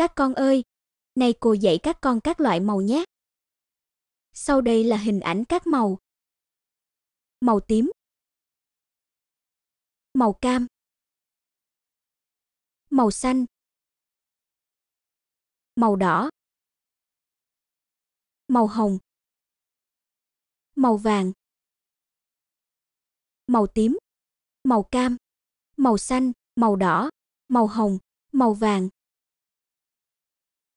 Các con ơi, nay cô dạy các con các loại màu nhé. Sau đây là hình ảnh các màu. Màu tím. Màu cam. Màu xanh. Màu đỏ. Màu hồng. Màu vàng. Màu tím, màu cam, màu xanh, màu đỏ, màu hồng, màu vàng,